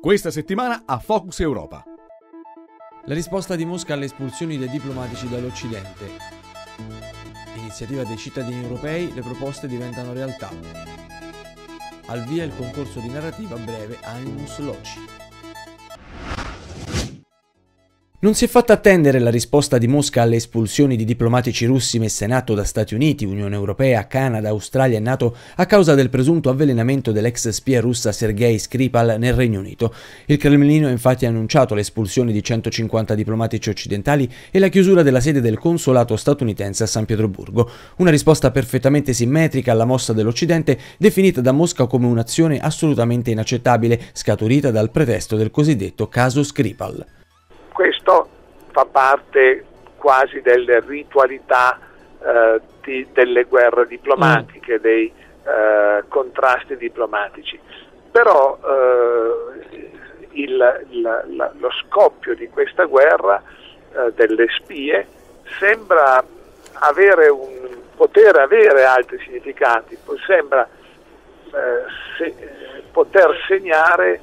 Questa settimana a Focus Europa. La risposta di Mosca alle espulsioni dei diplomatici dall'Occidente. Iniziativa dei cittadini europei, le proposte diventano realtà. Al via il concorso di narrativa breve Animus Loci. Non si è fatta attendere la risposta di Mosca alle espulsioni di diplomatici russi messe in atto da Stati Uniti, Unione Europea, Canada, Australia e Nato a causa del presunto avvelenamento dell'ex spia russa Sergei Skripal nel Regno Unito. Il Cremlino ha infatti annunciato l'espulsione di 150 diplomatici occidentali e la chiusura della sede del consolato statunitense a San Pietroburgo, una risposta perfettamente simmetrica alla mossa dell'Occidente definita da Mosca come un'azione assolutamente inaccettabile, scaturita dal pretesto del cosiddetto caso Skripal fa parte quasi delle ritualità eh, di, delle guerre diplomatiche, mm. dei eh, contrasti diplomatici. Però eh, il, il, la, lo scoppio di questa guerra eh, delle spie sembra avere un, poter avere altri significati, sembra eh, se, poter segnare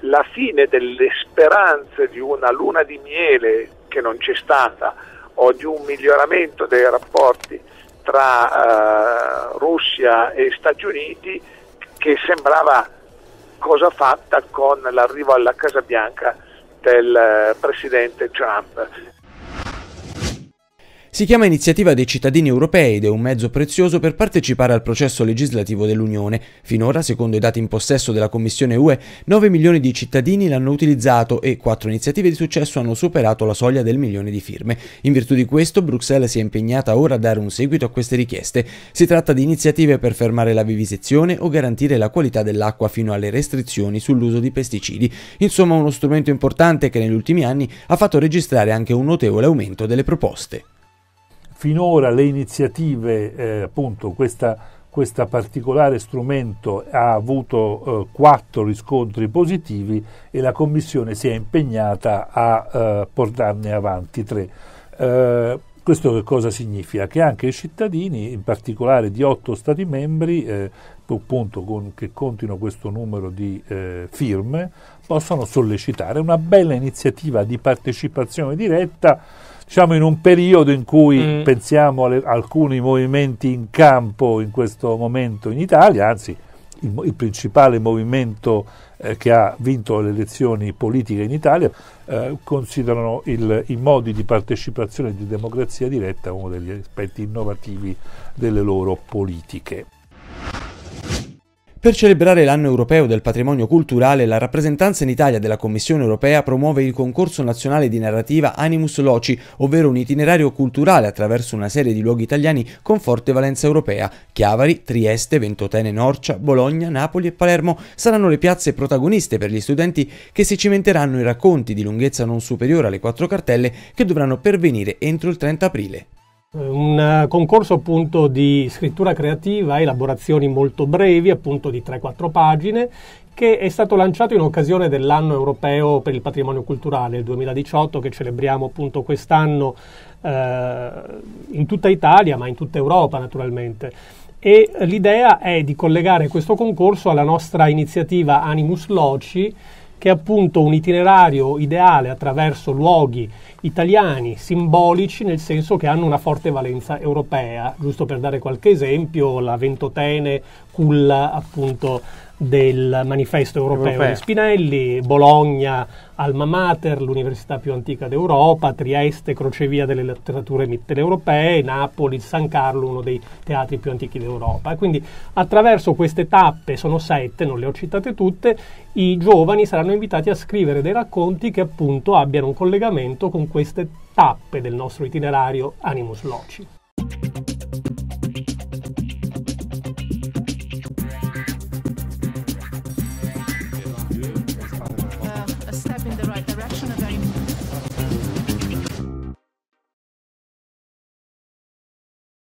la fine delle speranze di una luna di miele che non c'è stata o di un miglioramento dei rapporti tra eh, Russia e Stati Uniti che sembrava cosa fatta con l'arrivo alla Casa Bianca del eh, presidente Trump. Si chiama iniziativa dei cittadini europei ed è un mezzo prezioso per partecipare al processo legislativo dell'Unione. Finora, secondo i dati in possesso della Commissione UE, 9 milioni di cittadini l'hanno utilizzato e 4 iniziative di successo hanno superato la soglia del milione di firme. In virtù di questo, Bruxelles si è impegnata ora a dare un seguito a queste richieste. Si tratta di iniziative per fermare la vivisezione o garantire la qualità dell'acqua fino alle restrizioni sull'uso di pesticidi. Insomma, uno strumento importante che negli ultimi anni ha fatto registrare anche un notevole aumento delle proposte. Finora le iniziative, eh, appunto, questa questo particolare strumento ha avuto eh, quattro riscontri positivi e la Commissione si è impegnata a eh, portarne avanti tre. Eh, questo che cosa significa? Che anche i cittadini, in particolare di otto Stati membri, eh, appunto con, che contino questo numero di eh, firme, possono sollecitare una bella iniziativa di partecipazione diretta siamo in un periodo in cui mm. pensiamo a alcuni movimenti in campo in questo momento in Italia, anzi il, il principale movimento eh, che ha vinto le elezioni politiche in Italia eh, considerano il, i modi di partecipazione e di democrazia diretta uno degli aspetti innovativi delle loro politiche. Per celebrare l'anno europeo del patrimonio culturale, la rappresentanza in Italia della Commissione europea promuove il concorso nazionale di narrativa Animus Loci, ovvero un itinerario culturale attraverso una serie di luoghi italiani con forte valenza europea. Chiavari, Trieste, Ventotene, Norcia, Bologna, Napoli e Palermo saranno le piazze protagoniste per gli studenti che si cimenteranno in racconti di lunghezza non superiore alle quattro cartelle che dovranno pervenire entro il 30 aprile. Un concorso appunto di scrittura creativa, elaborazioni molto brevi, appunto di 3-4 pagine, che è stato lanciato in occasione dell'anno europeo per il patrimonio culturale, il 2018, che celebriamo appunto quest'anno eh, in tutta Italia, ma in tutta Europa naturalmente. E l'idea è di collegare questo concorso alla nostra iniziativa Animus Loci, che è appunto un itinerario ideale attraverso luoghi italiani simbolici nel senso che hanno una forte valenza europea. Giusto per dare qualche esempio, la Ventotene culla appunto del manifesto europeo, europeo, di Spinelli, Bologna, Alma Mater, l'università più antica d'Europa, Trieste, crocevia delle letterature mitteleuropee, Napoli, San Carlo, uno dei teatri più antichi d'Europa. E quindi attraverso queste tappe, sono sette, non le ho citate tutte, i giovani saranno invitati a scrivere dei racconti che appunto abbiano un collegamento con queste tappe del nostro itinerario Animus Loci.